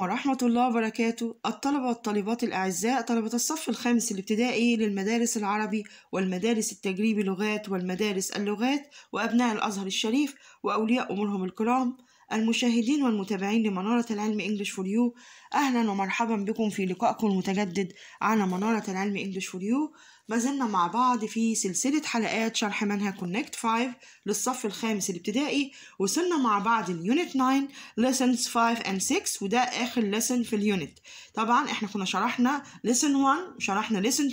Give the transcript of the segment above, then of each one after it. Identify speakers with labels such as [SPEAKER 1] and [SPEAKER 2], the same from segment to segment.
[SPEAKER 1] ورحمة الله وبركاته الطلبة والطالبات الأعزاء طلبة الصف الخامس الابتدائي للمدارس العربي والمدارس التجريبي لغات والمدارس اللغات وأبناء الأزهر الشريف وأولياء أمورهم الكرام المشاهدين والمتابعين لمنارة العلم إنجلش فور يو أهلا ومرحبا بكم في لقائكم المتجدد على منارة العلم إنجلش فور يو ما زلنا مع بعض في سلسلة حلقات شرح منهج كونكت 5 للصف الخامس الابتدائي وصلنا مع بعض اليونت 9 lessons 5 and 6 وده آخر lesson في اليونت طبعا احنا كنا شرحنا lesson 1 وشرحنا lesson 2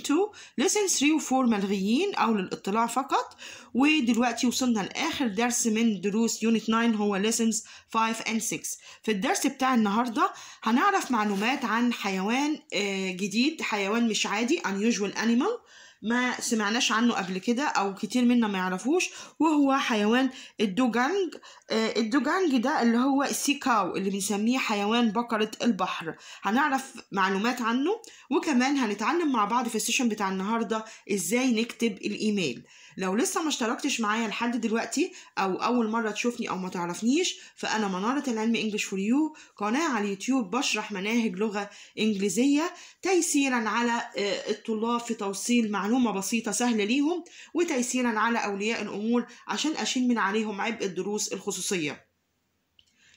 [SPEAKER 1] lesson 3 و 4 ملغيين أو للاطلاع فقط ودلوقتي وصلنا لآخر درس من دروس يونت 9 هو lessons 5 and 6 في الدرس بتاع النهاردة هنعرف معلومات عن حيوان آه، جديد حيوان مش عادي unusual animal ما سمعناش عنه قبل كده او كتير منا ما يعرفوش وهو حيوان الدوجانج آه، الدوجانج ده اللي هو السيكاو اللي بنسميه حيوان بقرة البحر هنعرف معلومات عنه وكمان هنتعلم مع بعض في السيشن بتاع النهاردة ازاي نكتب الايميل لو لسه ما اشتركتش معايا لحد دلوقتي او اول مرة تشوفني او ما تعرفنيش فانا منارة العلم انجلش فور يو قناة على اليوتيوب بشرح مناهج لغة انجليزية تيسيرا على آه، الطلاب في توصيل معلومات معلومة بسيطة سهلة ليهم وتيسيرا على أولياء الأمور عشان أشيل من عليهم عبء الدروس الخصوصية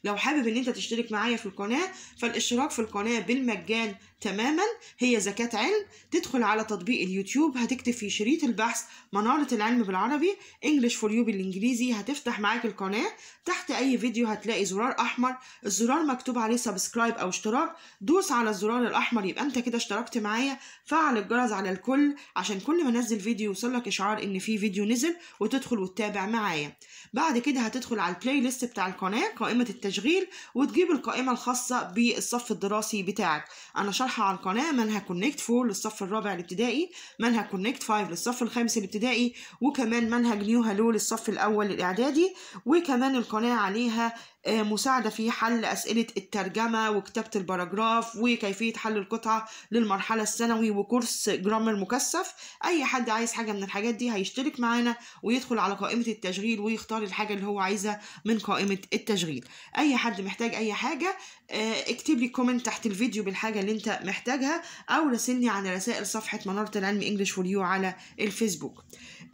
[SPEAKER 1] لو حابب ان انت تشترك معايا في القناة فالاشتراك في القناة بالمجان تماما هي زكاة علم تدخل على تطبيق اليوتيوب هتكتب في شريط البحث منارة العلم بالعربي انجلش فور يو بالانجليزي هتفتح معاك القناة تحت اي فيديو هتلاقي زرار احمر الزرار مكتوب عليه سبسكرايب او اشتراك دوس على الزرار الاحمر يبقى انت كده اشتركت معايا فعل الجرس على الكل عشان كل ما انزل فيديو يوصلك اشعار ان في فيديو نزل وتدخل وتتابع معايا بعد كده هتدخل على البلاي ليست بتاع القناة قائمة التشغيل وتجيب القائمة الخاصة بالصف الدراسي بتاعك انا شرح مقترحة على القناة منهج كونكت 4 للصف الرابع الابتدائي منهج كونكت 5 للصف الخامس الابتدائي وكمان منهج نيو هالو للصف الأول الإعدادي وكمان القناة عليها آه، مساعدة في حل أسئلة الترجمة وكتابة البراجراف وكيفية حل القطعة للمرحلة الثانوي وكورس جرامر مكثف أي حد عايز حاجة من الحاجات دي هيشترك معانا ويدخل على قائمة التشغيل ويختار الحاجة اللي هو عايزها من قائمة التشغيل أي حد محتاج أي حاجة آه، اكتب لي كومنت تحت الفيديو بالحاجة اللي أنت محتاجها أو راسلني على رسائل صفحة منارة العلم انجلش فور يو على الفيسبوك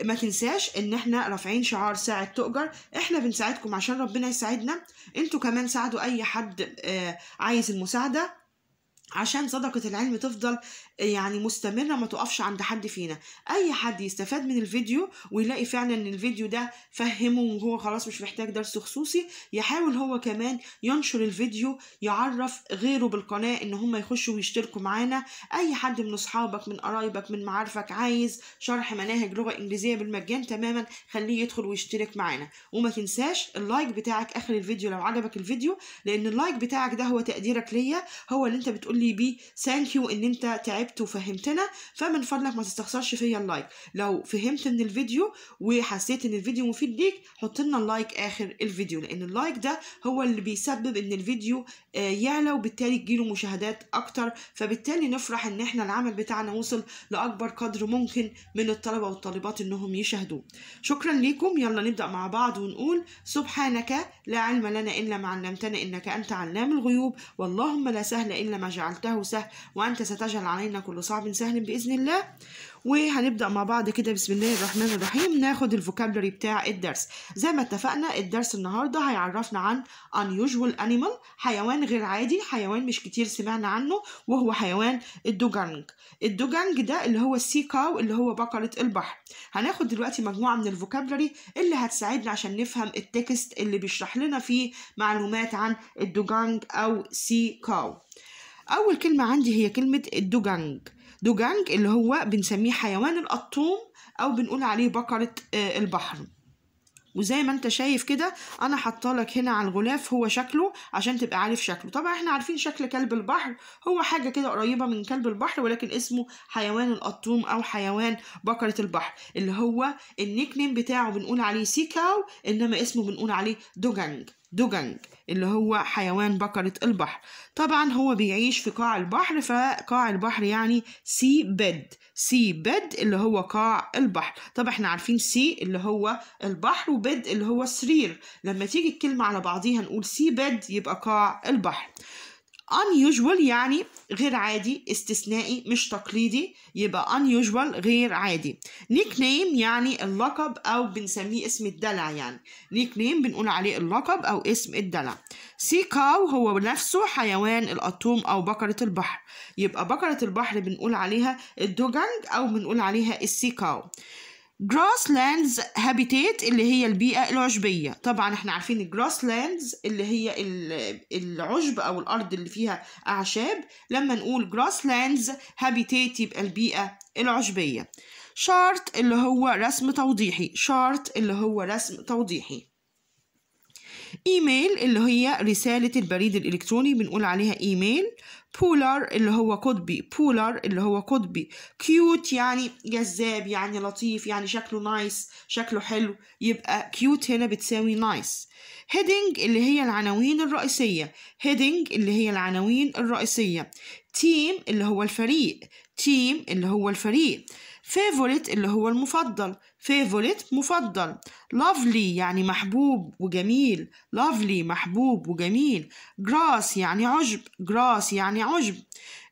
[SPEAKER 1] ما تنساش ان احنا رافعين شعار ساعد تؤجر احنا بنساعدكم عشان ربنا يساعدنا انتوا كمان ساعدوا اي حد آه، عايز المساعده عشان صدقة العلم تفضل آه، يعني مستمرة ما تقفش عند حد فينا أي حد يستفاد من الفيديو ويلاقي فعلا إن الفيديو ده فهمه وهو خلاص مش محتاج درس خصوصي يحاول هو كمان ينشر الفيديو يعرف غيره بالقناة إن هم يخشوا ويشتركوا معانا أي حد من أصحابك من قرايبك من معارفك عايز شرح مناهج لغة إنجليزية بالمجان تماما خليه يدخل ويشترك معانا وما تنساش اللايك بتاعك آخر الفيديو لو عجبك الفيديو لأن اللايك بتاعك ده هو تقديرك ليا هو اللي أنت بتقول تقول لي بيه ثانك يو ان انت تعبت وفهمتنا فمن فضلك ما تستخسرش فيا اللايك لو فهمت من الفيديو وحسيت ان الفيديو مفيد ليك حط لنا اللايك اخر الفيديو لان اللايك ده هو اللي بيسبب ان الفيديو آه، يعلى وبالتالي تجيله مشاهدات اكتر فبالتالي نفرح ان احنا العمل بتاعنا وصل لاكبر قدر ممكن من الطلبه والطالبات انهم يشاهدوه شكرا ليكم يلا نبدا مع بعض ونقول سبحانك لا علم لنا الا ما علمتنا انك انت علام الغيوب واللهم لا سهل الا ما جعلت جعلته سهل وأنت ستجعل علينا كل صعب سهل بإذن الله وهنبدأ مع بعض كده بسم الله الرحمن الرحيم ناخد الفوكابلري بتاع الدرس زي ما اتفقنا الدرس النهاردة هيعرفنا عن unusual animal حيوان غير عادي حيوان مش كتير سمعنا عنه وهو حيوان الدوجانج الدوجانج ده اللي هو السي كاو اللي هو بقرة البحر هناخد دلوقتي مجموعة من الفوكابلري اللي هتساعدنا عشان نفهم التكست اللي بيشرح لنا فيه معلومات عن الدوجانج أو سي كاو أول كلمة عندي هي كلمة الدوجانج دوجانج اللي هو بنسميه حيوان القطوم أو بنقول عليه بقرة آه، البحر وزي ما انت شايف كده انا حاطالك هنا على الغلاف هو شكله عشان تبقى عارف شكله طبعا احنا عارفين شكل كلب البحر هو حاجه كده قريبه من كلب البحر ولكن اسمه حيوان القطوم او حيوان بقره البحر اللي هو النيك نيم بتاعه بنقول عليه سيكاو انما اسمه بنقول عليه دوجانج دوجانج اللي هو حيوان بكرة البحر طبعا هو بيعيش في قاع البحر فقاع البحر يعني سي بيد سي بيد اللي هو قاع البحر طب احنا عارفين سي اللي هو البحر وبيد اللي هو السرير لما تيجي الكلمة على بعضيها نقول سي بيد يبقى قاع البحر unusual يعني غير عادي استثنائي مش تقليدي يبقى unusual غير عادي nickname يعني اللقب أو بنسميه اسم الدلع يعني nickname بنقول عليه اللقب أو اسم الدلع سي كاو هو نفسه حيوان الأطوم أو بقرة البحر يبقى بقرة البحر بنقول عليها الدوجنج أو بنقول عليها السي كاو grasslands لاندز اللي هي البيئة العشبية طبعا احنا عارفين grasslands لاندز اللي هي العشب أو الأرض اللي فيها أعشاب لما نقول grasslands لاندز يبقى البيئة العشبية شارت اللي هو رسم توضيحي شارت اللي هو رسم توضيحي ايميل اللي هي رسالة البريد الإلكتروني بنقول عليها ايميل بولر اللي هو قطبي بولر اللي هو قطبي كيوت يعني جذاب يعني لطيف يعني شكله نايس شكله حلو يبقى كيوت هنا بتساوي نايس هيدنج اللي هي العناوين الرئيسية هيدنج اللي هي العناوين الرئيسية تيم اللي هو الفريق تيم اللي هو الفريق فيفوريت اللي هو المفضل favorite مفضل لافلي يعني محبوب وجميل لافلي محبوب وجميل جراس يعني عشب جراس يعني عشب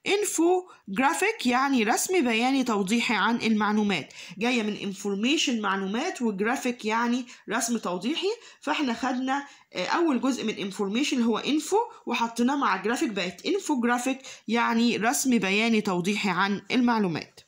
[SPEAKER 1] انفو جرافيك يعني رسم بياني توضيحي عن المعلومات جاية من انفورميشن معلومات وجرافيك يعني رسم توضيحي فاحنا خدنا آه، أول جزء من انفورميشن اللي هو انفو وحطيناه مع جرافيك بقت انفو جرافيك يعني رسم بياني توضيحي عن المعلومات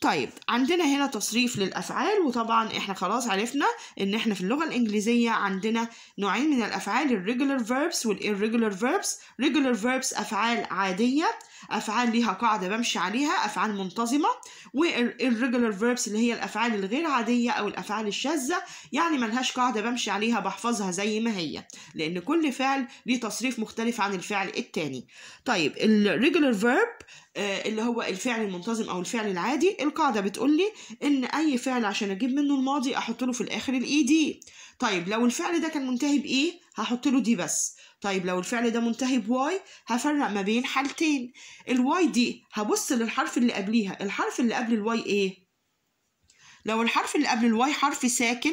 [SPEAKER 1] طيب عندنا هنا تصريف للأفعال وطبعا احنا خلاص عرفنا ان احنا في اللغة الإنجليزية عندنا نوعين من الأفعال regular verbs irregular verbs regular verbs أفعال عادية أفعال ليها قاعدة بمشي عليها أفعال منتظمة والirregular verbs اللي هي الأفعال الغير عادية أو الأفعال الشاذة يعني ملهاش قاعدة بمشي عليها بحفظها زي ما هي لأن كل فعل ليه تصريف مختلف عن الفعل التاني طيب regular verb آه، اللي هو الفعل المنتظم او الفعل العادي القاعده بتقول لي ان اي فعل عشان اجيب منه الماضي احط له في الاخر الاي دي e طيب لو الفعل ده كان منتهي بايه e، هحط له دي بس طيب لو الفعل ده منتهي بواي هفرق ما بين حالتين الواي دي هبص للحرف اللي قبليها الحرف اللي قبل الواي ايه لو الحرف اللي قبل الواي حرف ساكن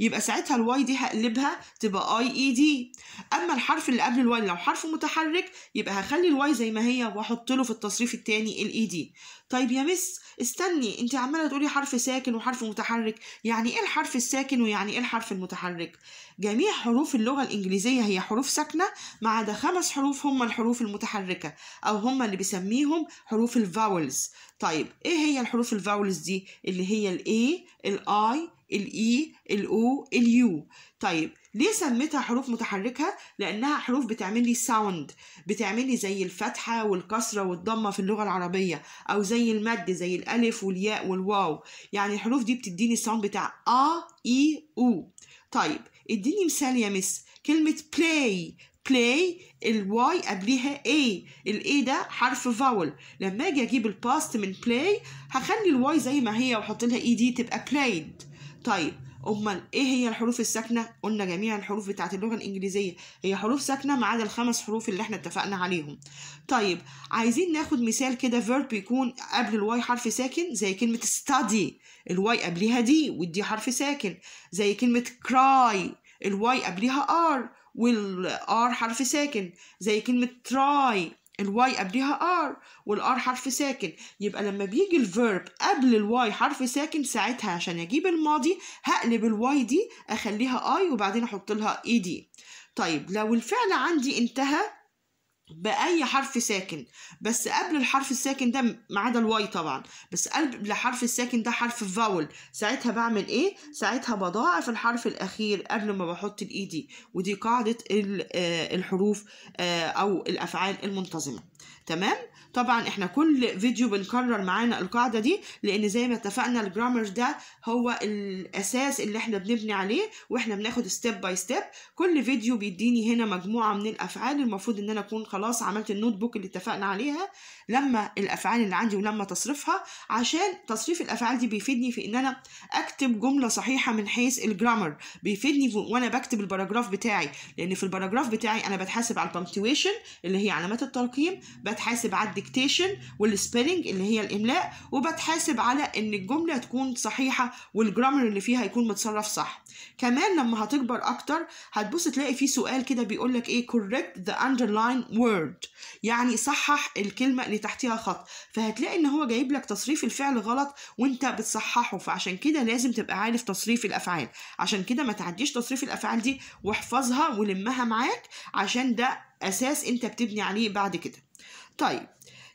[SPEAKER 1] يبقى ساعتها الواي دي هقلبها تبقى اي اي دي اما الحرف اللي قبل الواي لو حرف متحرك يبقى هخلي الواي زي ما هي واحط له في التصريف الثاني الاي دي e طيب يا مس استني انت عماله تقولي حرف ساكن وحرف متحرك يعني ايه الحرف الساكن ويعني ايه الحرف المتحرك جميع حروف اللغه الانجليزيه هي حروف ساكنه ما عدا خمس حروف هم الحروف المتحركه او هم اللي بيسميهم حروف الفاولز طيب ايه هي الحروف الفاولز دي اللي هي الاي الاي الاي e، الاو اليو طيب ليه سميتها حروف متحركه لانها حروف بتعمل لي ساوند بتعمل لي زي الفتحه والكسره والضمه في اللغه العربيه او زي المد زي الالف والياء والواو يعني الحروف دي بتديني الساوند بتاع ا اي او طيب اديني مثال يا مس كلمه بلاي بلاي الواي قبليها اي الاي ده حرف فاول لما اجي اجيب الباست من بلاي هخلي الواي زي ما هي واحط لها اي e دي تبقى بلايد طيب امال ايه هي الحروف الساكنه قلنا جميع الحروف بتاعه اللغه الانجليزيه هي حروف ساكنه ما عدا الخمس حروف اللي احنا اتفقنا عليهم طيب عايزين ناخد مثال كده فيرب يكون قبل الواي حرف ساكن زي كلمه ستادي الواي قبليها دي والدي حرف ساكن زي كلمه كراي الواي قبليها ار والار حرف ساكن زي كلمه تراي الواي قبلها ار والار حرف ساكن يبقى لما بيجي الفيرب قبل الواي حرف ساكن ساعتها عشان اجيب الماضي هقلب الواي دي اخليها اي وبعدين احط لها اي دي طيب لو الفعل عندي انتهى بأي حرف ساكن بس قبل الحرف الساكن ده ما عدا الواي طبعا بس قبل الحرف الساكن ده حرف فاول ساعتها بعمل ايه ساعتها بضاعف الحرف الاخير قبل ما بحط الايدي دي ودي قاعدة آه، الحروف آه، او الافعال المنتظمة تمام طبعا احنا كل فيديو بنكرر معانا القاعده دي لان زي ما اتفقنا الجرامر ده هو الاساس اللي احنا بنبني عليه واحنا بناخد ستيب باي ستيب كل فيديو بيديني هنا مجموعه من الافعال المفروض ان انا اكون خلاص عملت النوت بوك اللي اتفقنا عليها لما الافعال اللي عندي ولما تصريفها عشان تصريف الافعال دي بيفيدني في ان انا اكتب جمله صحيحه من حيث الجرامر بيفيدني وانا بكتب الباراجراف بتاعي لان في الباراجراف بتاعي انا بتحاسب على البنكتويشن اللي هي علامات الترقيم بتحاسب على الديكتيشن والسبيلنج اللي هي الاملاء وبتحاسب على ان الجمله تكون صحيحه والجرامر اللي فيها يكون متصرف صح كمان لما هتكبر اكتر هتبص تلاقي في سؤال كده بيقول لك ايه correct the underline word يعني صحح الكلمه اللي تحتيها خط فهتلاقي ان هو جايب لك تصريف الفعل غلط وانت بتصححه فعشان كده لازم تبقى عارف تصريف الافعال عشان كده ما تعديش تصريف الافعال دي واحفظها ولمها معاك عشان ده اساس انت بتبني عليه بعد كده طيب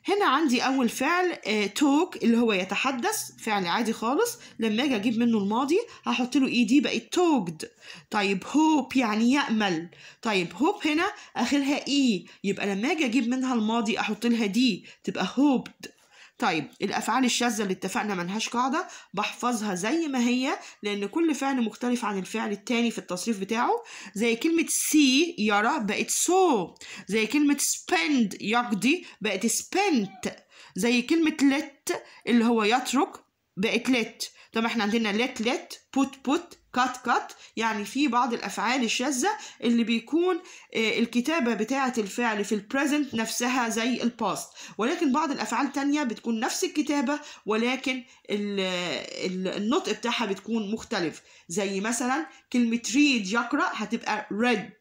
[SPEAKER 1] هنا عندي اول فعل آه، توك اللي هو يتحدث فعل عادي خالص لما اجي اجيب منه الماضي هحط له اي دي بقت توجد طيب هوب يعني يامل طيب هوب هنا اخرها اي يبقى لما اجي اجيب منها الماضي احط لها دي تبقى هوبد طيب الافعال الشاذه اللي اتفقنا ملهاش قاعده بحفظها زي ما هي لان كل فعل مختلف عن الفعل التاني في التصريف بتاعه زي كلمه سي يرى بقت سو زي كلمه spend يقضي بقت spent زي كلمه let اللي هو يترك بقت let طب احنا عندنا let let put put كات كات يعني في بعض الافعال الشاذه اللي بيكون آه، الكتابه بتاعه الفعل في البريزنت نفسها زي الباست ولكن بعض الافعال تانية بتكون نفس الكتابه ولكن النطق بتاعها بتكون مختلف زي مثلا كلمه ريد يقرا هتبقى ريد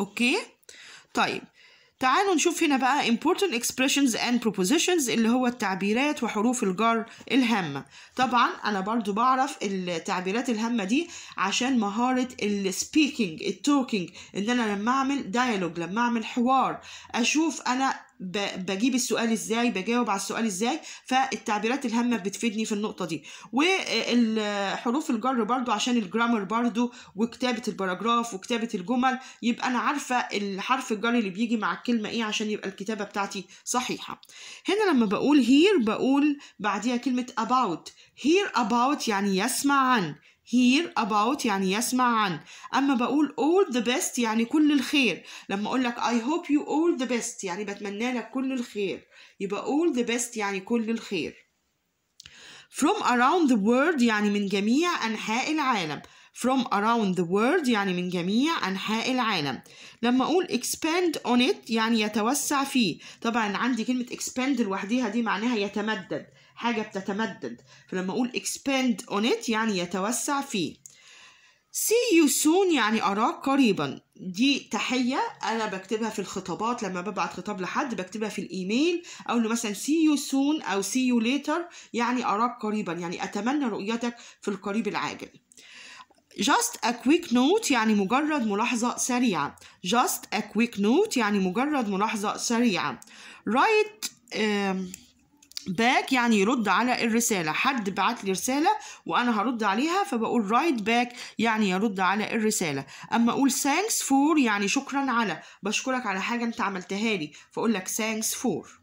[SPEAKER 1] اوكي طيب تعالوا نشوف هنا بقى important expressions and propositions اللي هو التعبيرات وحروف الجر الهامة طبعا أنا برضو بعرف التعبيرات الهامة دي عشان مهارة speaking التوكينج إن أنا لما أعمل dialogue لما أعمل حوار أشوف أنا بجيب السؤال ازاي بجاوب على السؤال ازاي فالتعبيرات الهامه بتفيدني في النقطه دي وحروف الجر برضو عشان الجرامر برضو وكتابه الباراجراف وكتابه الجمل يبقى انا عارفه الحرف الجر اللي بيجي مع الكلمه ايه عشان يبقى الكتابه بتاعتي صحيحه هنا لما بقول هير بقول بعديها كلمه about هير about يعني يسمع عن hear about يعني يسمع عن أما بقول all the best يعني كل الخير لما أقول لك I hope you all the best يعني بتمنى لك كل الخير يبقى all the best يعني كل الخير from around the world يعني من جميع أنحاء العالم from around the world يعني من جميع أنحاء العالم لما أقول expand on it يعني يتوسع فيه طبعا عندي كلمة expand لوحديها دي معناها يتمدد حاجة بتتمدد فلما أقول expand on it يعني يتوسع فيه see you soon يعني أراك قريبا دي تحية أنا بكتبها في الخطابات لما ببعت خطاب لحد بكتبها في الإيميل أقول له مثلا see you soon أو see you later يعني أراك قريبا يعني أتمنى رؤيتك في القريب العاجل just a quick note يعني مجرد ملاحظة سريعة just a quick note يعني مجرد ملاحظة سريعة write um, باك يعني يرد على الرسالة حد بعت لي رسالة وأنا هرد عليها فبقول رايت باك يعني يرد على الرسالة أما أقول ثانكس فور يعني شكرا على بشكرك على حاجة أنت عملتها لي فأقول لك ثانكس فور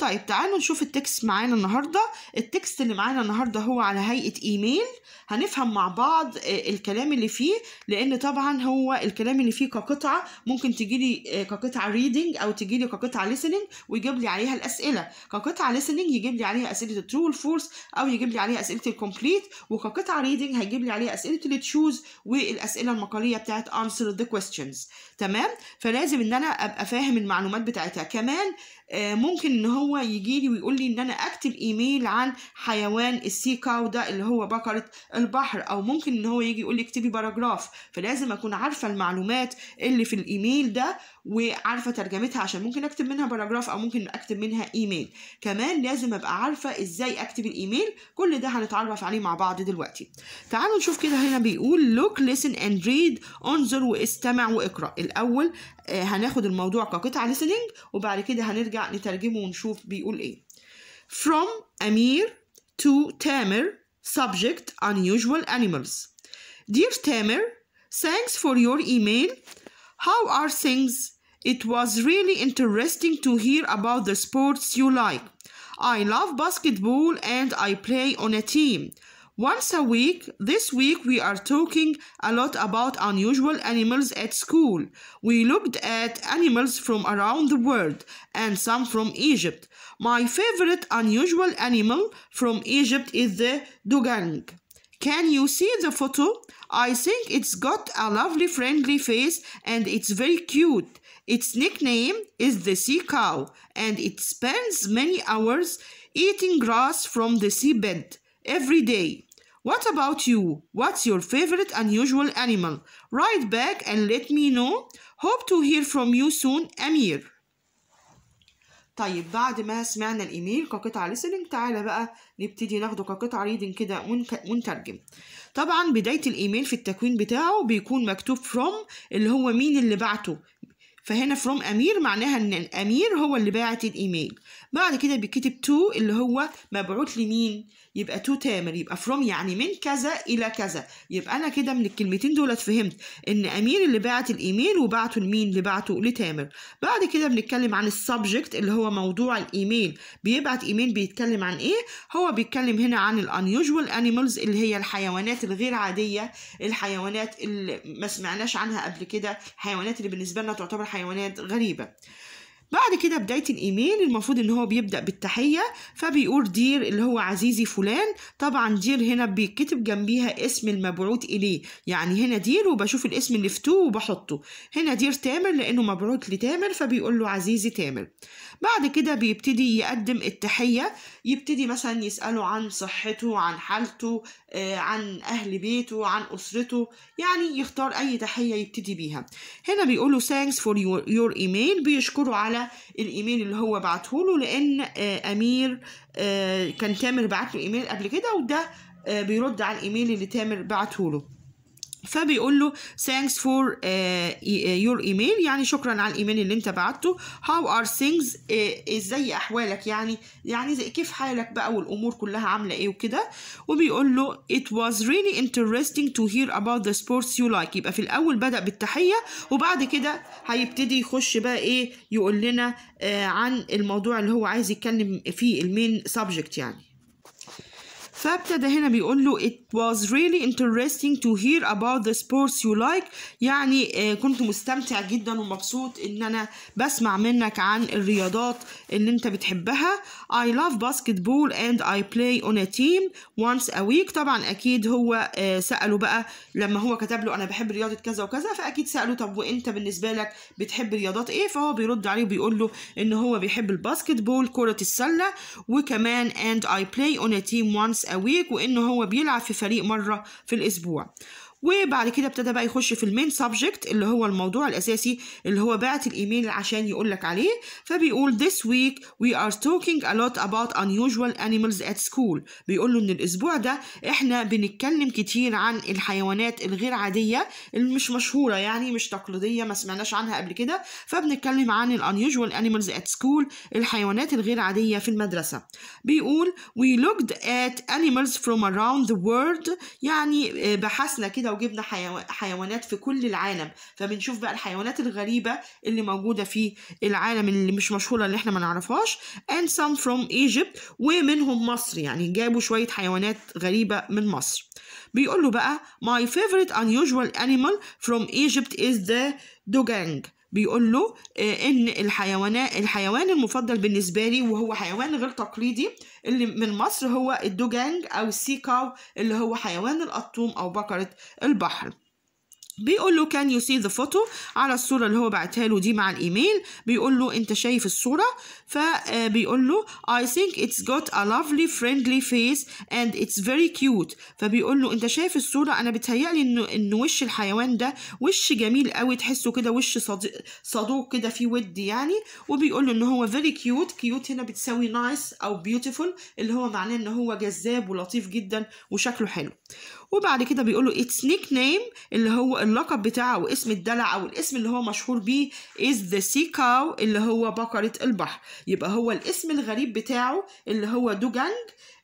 [SPEAKER 1] طيب تعالوا نشوف التكست معانا النهاردة التكست اللي معانا النهاردة هو على هيئة إيميل هنفهم مع بعض آه، الكلام اللي فيه لأن طبعا هو الكلام اللي فيه كقطعة ممكن تجي لي آه، كقطعة ريدنج أو تجي لي كقطعة ليسننج ويجيب لي عليها الأسئلة كقطعة ليسننج يجيب لي عليها أسئلة الترو والفولس أو يجيب لي عليها أسئلة الكومبليت وكقطعة ريدنج هيجيب لي عليها أسئلة التشوز والأسئلة المقالية بتاعت answer the questions تمام فلازم إن أنا أبقى فاهم المعلومات بتاعتها كمان آه، ممكن ان هو يجي لي ويقول لي ان انا اكتب ايميل عن حيوان السي كاو ده اللي هو بقره البحر او ممكن ان هو يجي يقول لي اكتبي باراجراف فلازم اكون عارفه المعلومات اللي في الايميل ده وعارفه ترجمتها عشان ممكن اكتب منها باراجراف او ممكن اكتب منها ايميل كمان لازم ابقى عارفه ازاي اكتب الايميل كل ده هنتعرف عليه مع بعض دلوقتي تعالوا نشوف كده هنا بيقول look listen and read انظر واستمع واقرا الاول آه، هناخد الموضوع كقطعه listening وبعد كده هنرجع نترجمه ونشوف بيقول ايه from امير to تامر subject unusual animals dear تامر thanks for your email How are things? It was really interesting to hear about the sports you like. I love basketball and I play on a team. Once a week, this week we are talking a lot about unusual animals at school. We looked at animals from around the world and some from Egypt. My favorite unusual animal from Egypt is the dugang. Can you see the photo? I think it's got a lovely friendly face and it's very cute. Its nickname is the sea cow and it spends many hours eating grass from the seabed every day. What about you? What's your favorite unusual animal? Write back and let me know. Hope to hear from you soon, Amir. طيب بعد ما سمعنا الإيميل كقطع ليسننج تعالى بقى نبتدي ناخده كقطع ريدنج كده ونترجم طبعا بداية الإيميل في التكوين بتاعه بيكون مكتوب from اللي هو مين اللي بعته فهنا فروم امير معناها ان الامير هو اللي باعت الايميل بعد كده بيتكتب تو اللي هو مبعوت لمين يبقى تو تامر يبقى فروم يعني من كذا الى كذا يبقى انا كده من الكلمتين دول فهمت ان امير اللي بعت الايميل وبعته لمين اللي بعته لتامر بعد كده بنتكلم عن السبجكت اللي هو موضوع الايميل بيبعت ايميل بيتكلم عن ايه هو بيتكلم هنا عن الانيوجوال انيمالز اللي هي الحيوانات الغير عاديه الحيوانات اللي ما سمعناش عنها قبل كده الحيوانات اللي بالنسبه لنا تعتبر حيوانات غريبه بعد كده بداية الإيميل المفروض إن هو بيبدأ بالتحية فبيقول دير اللي هو عزيزي فلان طبعا دير هنا بيتكتب جنبيها اسم المبعوث إليه يعني هنا دير وبشوف الاسم اللي فتوه وبحطه هنا دير تامر لأنه مبعوث لتامر فبيقول له عزيزي تامر بعد كده بيبتدي يقدم التحية يبتدي مثلا يسأله عن صحته عن حالته آه، عن أهل بيته عن أسرته يعني يختار أي تحية يبتدي بيها هنا بيقول thanks for فور your email بيشكره على الايميل اللي هو بعته له لان آه، امير آه، كان تامر بعت له ايميل قبل كده وده آه، بيرد على الايميل اللي تامر بعته له فبيقول له thanks for uh, e, uh, your email يعني شكرا على الايميل اللي انت بعته how are things uh, ازاي احوالك يعني يعني زي كيف حالك بقى والامور كلها عامله ايه وكده وبيقول له it was really interesting to hear about the sports you like يبقى في الاول بدا بالتحيه وبعد كده هيبتدي يخش بقى ايه يقول لنا uh, عن الموضوع اللي هو عايز يتكلم فيه المين سبجكت يعني فابتدى هنا بيقول له it was really interesting to hear about the sports you like يعني آه، كنت مستمتع جدا ومبسوط ان انا بسمع منك عن الرياضات اللي انت بتحبها I love basketball and I play on a team once a week طبعا اكيد هو آه، سأله بقى لما هو كتب له انا بحب رياضة كذا وكذا فاكيد سأله طب وانت بالنسبة لك بتحب رياضات ايه فهو بيرد عليه وبيقول له ان هو بيحب الباسكتبول كرة السلة وكمان and I play on a team once a week وان هو بيلعب في الفريق مرة في الأسبوع وبعد كده ابتدى بقى يخش في المين سبجكت اللي هو الموضوع الاساسي اللي هو بعت الايميل عشان يقول لك عليه فبيقول this week we are talking a lot about unusual animals at school بيقول له ان الاسبوع ده احنا بنتكلم كتير عن الحيوانات الغير عاديه اللي مش مشهوره يعني مش تقليديه ما سمعناش عنها قبل كده فبنتكلم عن ال unusual animals at school الحيوانات الغير عاديه في المدرسه بيقول we looked at animals from around the world يعني آه، بحثنا كده لو جبنا حيوانات في كل العالم فبنشوف بقى الحيوانات الغريبة اللي موجودة في العالم اللي مش مشهورة اللي احنا ما نعرفهاش and some from Egypt ومنهم مصر يعني جابوا شوية حيوانات غريبة من مصر بيقول له بقى my favorite unusual animal from Egypt is the dogang بيقول له آه، ان الحيوان الحيوان المفضل بالنسبه لي وهو حيوان غير تقليدي اللي من مصر هو الدوجانج او السيكاو اللي هو حيوان القطوم او بقره البحر بيقول له كان يو سي ذا فوتو على الصوره اللي هو بعتها له دي مع الايميل بيقول له انت شايف الصوره فبيقول آه، له اي ثينك اتس جوت ا لافلي فريندلي فيس اند اتس فيري كيوت فبيقول له انت شايف الصوره انا بتهيألي ان ان وش الحيوان ده وش جميل قوي تحسه كده وش صديق صدوق كده فيه ود يعني وبيقول له ان هو فيري كيوت كيوت هنا بتساوي nice او بيوتيفول اللي هو معناه ان هو جذاب ولطيف جدا وشكله حلو وبعد كده اتس its nickname اللي هو اللقب بتاعه او اسم الدلع او الاسم اللي هو مشهور بيه is the sea cow اللي هو بقرة البحر يبقى هو الاسم الغريب بتاعه اللي هو دوجانج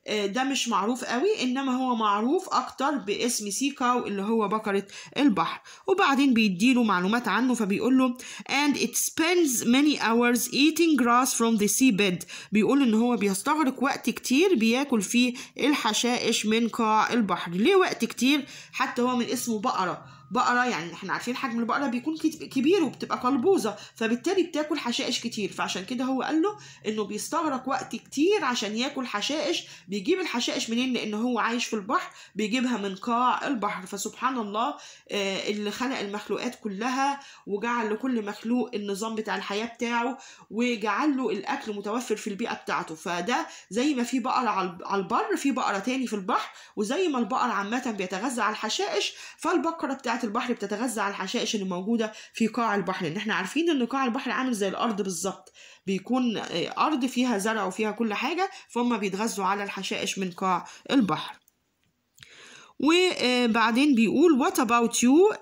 [SPEAKER 1] آه، ده مش معروف قوي انما هو معروف اكتر باسم سيكا اللي هو بقرة البحر وبعدين بيديله معلومات عنه فبيقول له and it spends many hours eating grass from the seabed بيقول ان هو بيستغرق وقت كتير بياكل فيه الحشائش من قاع البحر ليه وقت كتير حتى هو من اسمه بقرة بقره يعني احنا عارفين حجم البقره بيكون كبير وبتبقى قلبوزه فبالتالي بتاكل حشائش كتير فعشان كده هو قال له انه بيستغرق وقت كتير عشان ياكل حشائش بيجيب الحشائش منين لان هو عايش في البحر بيجيبها من قاع البحر فسبحان الله آه، اللي خلق المخلوقات كلها وجعل لكل مخلوق النظام بتاع الحياه بتاعه وجعل له الاكل متوفر في البيئه بتاعته فده زي ما في بقره على البر في بقره تاني في البحر وزي ما البقر عامه بيتغذى على الحشائش فالبقره بتاعت البحر بتتغذى على الحشائش اللي موجوده في قاع البحر لان احنا عارفين ان قاع البحر عامل زي الارض بالظبط بيكون آه، ارض فيها زرع وفيها كل حاجه فهم بيتغذوا على الحشائش من قاع البحر وبعدين بيقول وات اباوت يو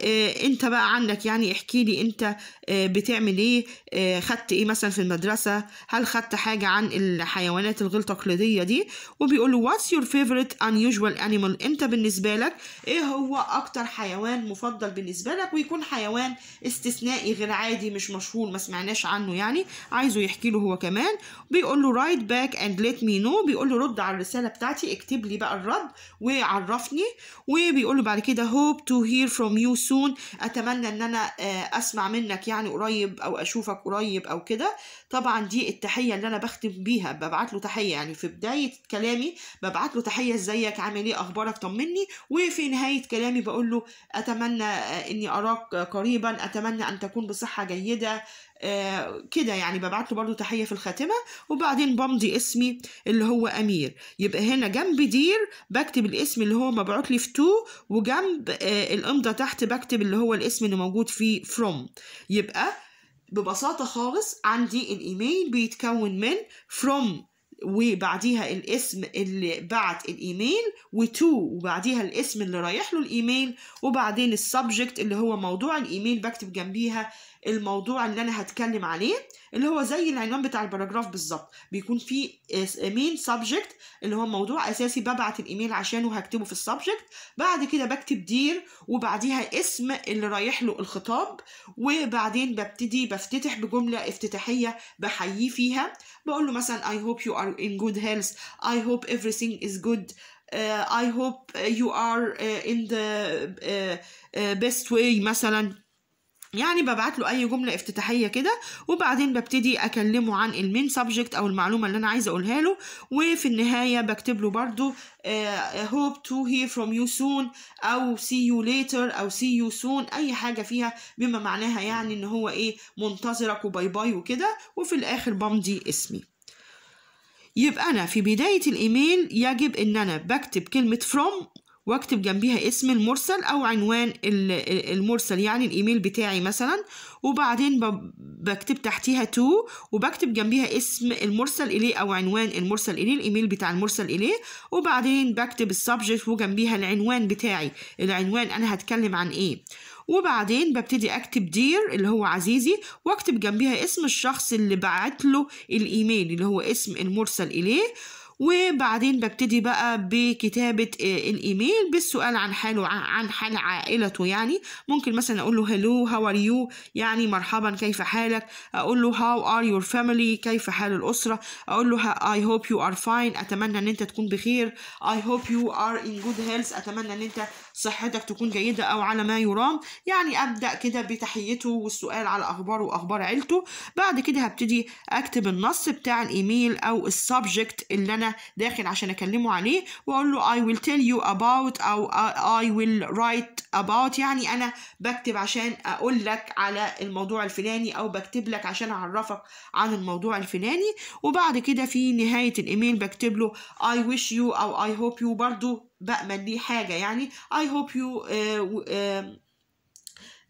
[SPEAKER 1] انت بقى عندك يعني احكي لي انت آه، بتعمل ايه آه، خدت ايه مثلا في المدرسه هل خدت حاجه عن الحيوانات الغير تقليديه دي وبيقول له واتس يور فيفورت unusual انيمال انت بالنسبه لك ايه هو اكتر حيوان مفضل بالنسبه لك ويكون حيوان استثنائي غير عادي مش مشهور ما سمعناش عنه يعني عايزه يحكي له هو كمان بيقول له رايت باك اند ليت مي نو بيقول له رد على الرساله بتاعتي اكتب لي بقى الرد وعرفني وبيقول له بعد كده hope to hear from you soon اتمنى ان انا آه، اسمع منك يعني قريب او اشوفك قريب او كده طبعا دي التحيه اللي انا بختم بيها ببعت له تحيه يعني في بدايه كلامي ببعت له تحيه ازيك عامل ايه اخبارك طمني وفي نهايه كلامي بقول له اتمنى آه، اني اراك قريبا اتمنى ان تكون بصحه جيده آه، كده يعني ببعت له برضو تحية في الخاتمة وبعدين بمضي اسمي اللي هو أمير يبقى هنا جنب دير بكتب الاسم اللي هو مبعوت لي في تو وجنب آه الإمضة تحت بكتب اللي هو الاسم اللي موجود فيه from يبقى ببساطة خالص عندي الإيميل بيتكون من from وبعديها الاسم اللي بعت الايميل وتو وبعديها الاسم اللي رايح له الايميل وبعدين السبجكت اللي هو موضوع الايميل بكتب جنبيها الموضوع اللي انا هتكلم عليه اللي هو زي العنوان بتاع الباراجراف بالظبط بيكون في مين سبجكت اللي هو موضوع اساسي ببعت الايميل عشانه هكتبه في السبجكت بعد كده بكتب دير وبعديها اسم اللي رايح له الخطاب وبعدين ببتدي بفتتح بجمله افتتاحيه بحييه فيها بقول له مثلا I hope you are in good health I hope everything is good uh, I hope you are ذا آه، in the uh, uh, best way مثلا يعني ببعت له اي جمله افتتاحيه كده وبعدين ببتدي اكلمه عن المين سبجكت او المعلومه اللي انا عايزه اقولها له وفي النهايه بكتب له برده هوب تو هير فروم يو سون او سي يو ليتر او سي يو سون اي حاجه فيها بما معناها يعني ان هو ايه منتظرك وباي باي وكده وفي الاخر بمضي اسمي يبقى انا في بدايه الايميل يجب ان انا بكتب كلمه فروم واكتب جنبيها اسم المرسل او عنوان المرسل يعني الايميل بتاعي مثلا وبعدين بكتب تحتيها تو وبكتب جنبيها اسم المرسل اليه او عنوان المرسل اليه الايميل بتاع المرسل اليه وبعدين بكتب السبجكت وجنبيها العنوان بتاعي العنوان انا هتكلم عن ايه وبعدين ببتدي اكتب دير اللي هو عزيزي واكتب جنبيها اسم الشخص اللي بعت له الايميل اللي هو اسم المرسل اليه وبعدين ببتدي بقى بكتابة آه، الإيميل بالسؤال عن حاله عن حال عائلته يعني ممكن مثلا أقول له هلو هاو ار يو يعني مرحبا كيف حالك أقول له هاو ار يور فاميلي كيف حال الأسرة أقول له أي هوب يو ار فاين أتمنى أن أنت تكون بخير أي هوب يو ار إن جود هيلث أتمنى أن أنت صحتك تكون جيدة أو على ما يرام يعني أبدأ كده بتحيته والسؤال على أخباره وأخبار عيلته بعد كده هبتدي أكتب النص بتاع الإيميل أو السبجكت اللي أنا داخل عشان أكلمه عليه وأقول له I will tell you about أو I will write about يعني أنا بكتب عشان أقول لك على الموضوع الفلاني أو بكتب لك عشان أعرفك عن الموضوع الفلاني وبعد كده في نهاية الإيميل بكتب له I wish you أو I hope you برضو بأمن ليه حاجة يعني I hope you uh, uh,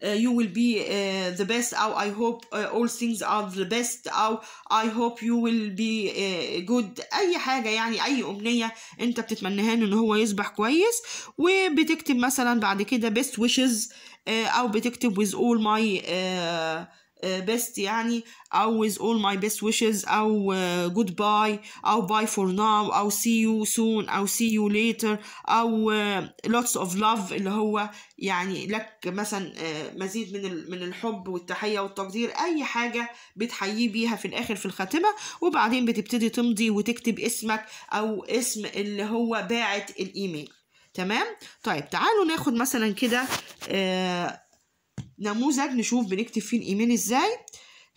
[SPEAKER 1] uh, you will be uh, the best أو I hope uh, all things are the best أو I hope you will be uh, good أي حاجة يعني أي أمنية أنت بتتمنها إن هو يصبح كويس وبتكتب مثلا بعد كده best wishes uh, أو بتكتب with all my uh, بيست آه، يعني او with all my best wishes او باي آه، او bye for now او see you soon او see you later او آه، lots of love اللي هو يعني لك مثلا مزيد من من الحب والتحيه والتقدير اي حاجه بتحييه بيها في الاخر في الخاتمه وبعدين بتبتدي تمضي وتكتب اسمك او اسم اللي هو باعت الايميل تمام طيب تعالوا ناخد مثلا كده آه نموذج نشوف بنكتب فيه الايميل ازاي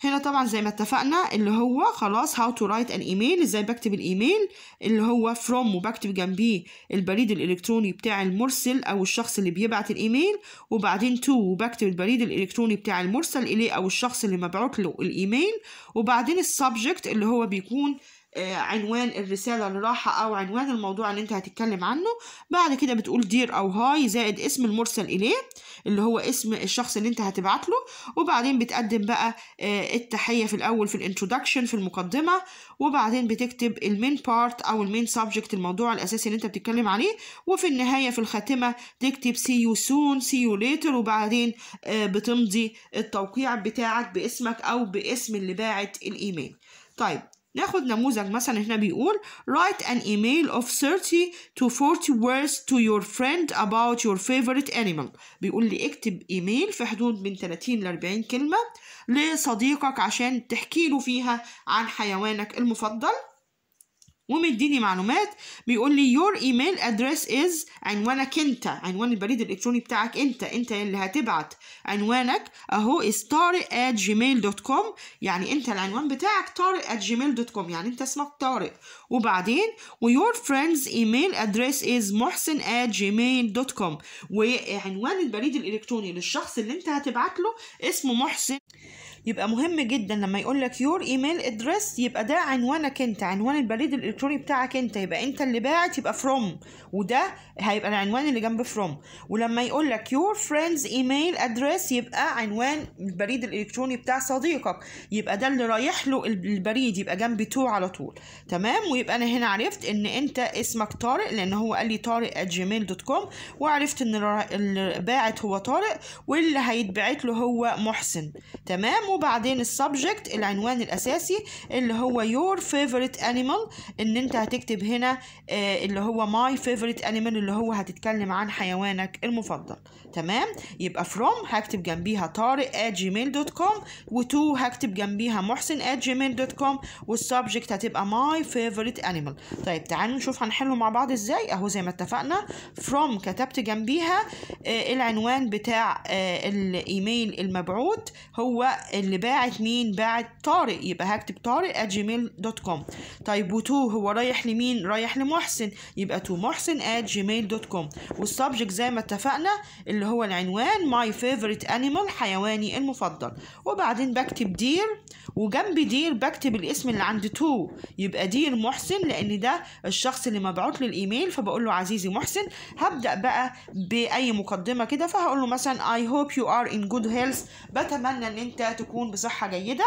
[SPEAKER 1] هنا طبعا زي ما اتفقنا اللي هو خلاص هاو تو رايت ان ايميل ازاي بكتب الايميل اللي هو فروم وبكتب جنبيه البريد الالكتروني بتاع المرسل او الشخص اللي بيبعت الايميل وبعدين تو وبكتب البريد الالكتروني بتاع المرسل اليه او الشخص اللي مبعوت له الايميل وبعدين السبجكت اللي هو بيكون آه، عنوان الرسالة اللي راحة أو عنوان الموضوع اللي أنت هتتكلم عنه بعد كده بتقول دير أو هاي زائد اسم المرسل إليه اللي هو اسم الشخص اللي أنت هتبعت له وبعدين بتقدم بقى آه، التحية في الأول في الانترودكشن في المقدمة وبعدين بتكتب المين بارت أو المين سبجكت الموضوع الأساسي اللي أنت بتتكلم عليه وفي النهاية في الخاتمة تكتب سي يو سون سي يو ليتر وبعدين آه، بتمضي التوقيع بتاعك باسمك أو باسم اللي باعت الإيميل طيب ناخد نموذج مثلا هنا بيقول write an email of 30 to 40 words to your friend about your favorite animal بيقول لي اكتب ايميل في حدود من 30 ل 40 كلمة لصديقك عشان تحكي له فيها عن حيوانك المفضل ومديني معلومات بيقول لي يور ايميل ادريس از عنوانك انت عنوان البريد الالكتروني بتاعك انت انت اللي هتبعت عنوانك اهو از طارق يعني انت العنوان بتاعك طارق يعني انت اسمك طارق وبعدين ويور فريندز ايميل ادريس از محسن وعنوان البريد الالكتروني للشخص اللي انت هتبعت له اسمه محسن يبقى مهم جدا لما يقول لك يور ايميل ادريس يبقى ده عنوانك انت عنوان البريد الالكتروني بتاعك انت يبقى انت اللي باعت يبقى فروم وده هيبقى العنوان اللي جنب فروم ولما يقول لك يور فريندز ايميل ادريس يبقى عنوان البريد الالكتروني بتاع صديقك يبقى ده اللي رايح له البريد يبقى جنب تو على طول تمام ويبقى انا هنا عرفت ان انت اسمك طارق لان هو قال لي طارق جيميل دوت كوم وعرفت ان اللي باعت هو طارق واللي هيتبعت له هو محسن تمام وبعدين السبجكت العنوان الأساسي اللي هو your favorite animal إن أنت هتكتب هنا آه، اللي هو my favorite animal اللي هو هتتكلم عن حيوانك المفضل تمام يبقى from هكتب جنبيها طارق gmail دوت كوم وتو هكتب جنبيها محسن gmail دوت كوم والسبجكت هتبقى my favorite animal طيب تعالوا نشوف هنحله مع بعض ازاي اهو زي ما اتفقنا from كتبت جنبيها آه، العنوان بتاع آه، الايميل المبعوث هو اللي باعت مين باعت طارق يبقى هكتب طارق جيميل دوت كوم طيب وتو هو رايح لمين رايح لمحسن يبقى تو محسن جيميل دوت كوم والسبجكت زي ما اتفقنا اللي هو العنوان ماي فيفورت انيمال حيواني المفضل وبعدين بكتب دير وجنب دير بكتب الاسم اللي عند تو يبقى دير محسن لان ده الشخص اللي مبعوت له الايميل فبقول له عزيزي محسن هبدا بقى باي مقدمه كده فهقول له مثلا I hope you are in good health بتمنى ان انت تكون تكون بصحة جيدة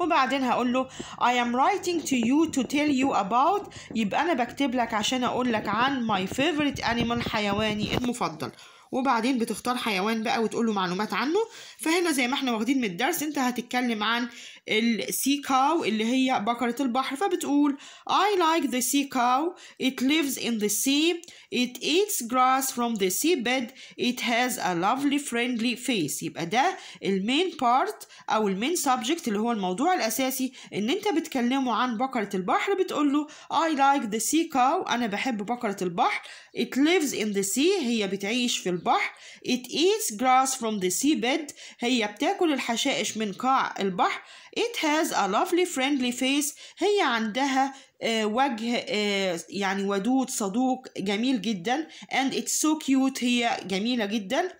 [SPEAKER 1] وبعدين هقول له I am writing to you to tell you about يبقى أنا بكتب لك عشان أقول لك عن my favorite animal حيواني المفضل وبعدين بتختار حيوان بقى وتقول له معلومات عنه فهنا زي ما احنا واخدين من الدرس انت هتتكلم عن السي كاو اللي هي بقرة البحر فبتقول I like the sea cow it lives in the sea it eats grass from the seabed it has a lovely friendly face يبقى ده المين بارت أو المين سبجكت اللي هو الموضوع الأساسي إن أنت بتكلمه عن بقرة البحر بتقول له I like the sea cow أنا بحب بقرة البحر it lives in the sea هي بتعيش في البحر it eats grass from the seabed هي بتاكل الحشائش من قاع البحر It has a lovely friendly face هي عندها آه، وجه آه، يعني ودود صدوق جميل جدا and it's so cute هي جميلة جدا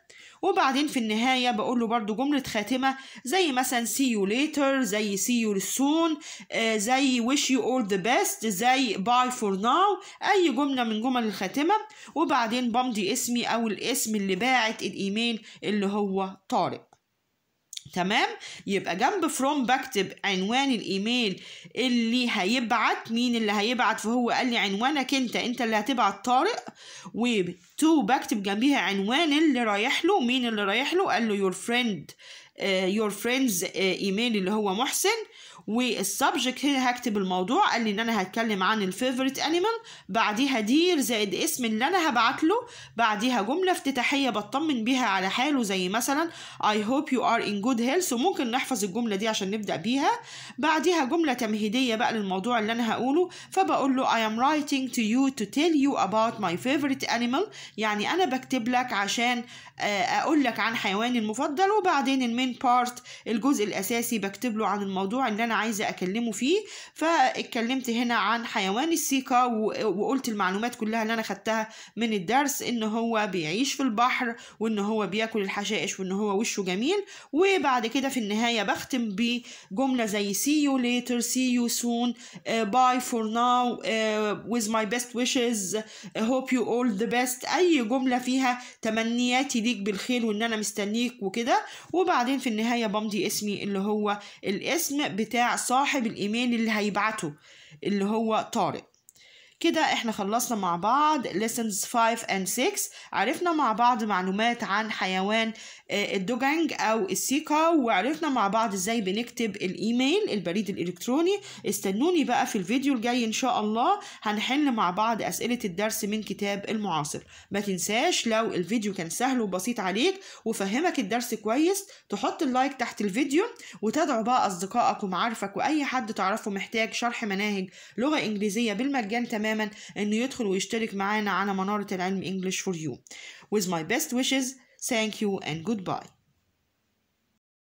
[SPEAKER 1] وبعدين في النهاية بقول له برضو جملة خاتمة زي مثلا see you later زي see you soon آه، زي wish you all the best زي bye for now أي جملة من جمل الخاتمة وبعدين بمضي اسمي أو الاسم اللي باعت الإيميل اللي هو طارق تمام يبقى جنب فروم بكتب عنوان الايميل اللي هيبعت مين اللي هيبعت فهو قال لي عنوانك انت انت اللي هتبعت طارق و تو بكتب جنبيها عنوان اللي رايح له مين اللي رايح له قال له يور فريند يور فريندز ايميل اللي هو محسن والسبجكت هنا هكتب الموضوع قال لي ان انا هتكلم عن الفيفوريت انيمال بعديها دير زائد اسم اللي انا هبعت له بعديها جمله افتتاحيه بطمن بيها على حاله زي مثلا اي هوب يو ار ان جود هيلث وممكن نحفظ الجمله دي عشان نبدا بيها بعديها جمله تمهيديه بقى للموضوع اللي انا هقوله فبقول له اي ام رايتنج تو يو تو تيل يو اباوت ماي فيفوريت انيمال يعني أنا بكتب لك عشان آه، أقول لك عن حيواني المفضل وبعدين المين بارت الجزء الأساسي بكتب له عن الموضوع اللي أنا انا عايزه اكلمه فيه فاتكلمت هنا عن حيوان السيكا وقلت المعلومات كلها اللي انا خدتها من الدرس ان هو بيعيش في البحر وان هو بياكل الحشائش وان هو وشه جميل وبعد كده في النهايه بختم بجمله زي سي يو ليتر سي يو سون باي فور ناو now ماي آه، with my best wishes اول آه، hope you all the best اي جمله فيها تمنياتي ليك بالخير وان انا مستنيك وكده وبعدين في النهايه بمضي اسمي اللي هو الاسم بتاع صاحب الايميل اللي هيبعته اللي هو طارق كده احنا خلصنا مع بعض lessons 5 and 6 عرفنا مع بعض معلومات عن حيوان آه، الدوجنج او السيكا وعرفنا مع بعض ازاي بنكتب الايميل البريد الالكتروني استنوني بقى في الفيديو الجاي ان شاء الله هنحل مع بعض اسئله الدرس من كتاب المعاصر ما تنساش لو الفيديو كان سهل وبسيط عليك وفهمك الدرس كويس تحط اللايك تحت الفيديو وتدعو بقى اصدقائك ومعارفك واي حد تعرفه محتاج شرح مناهج لغه انجليزيه بالمجان تماما انه يدخل ويشترك معانا على مناره العلم انجلش فور يو with my best wishes Thank you and goodbye.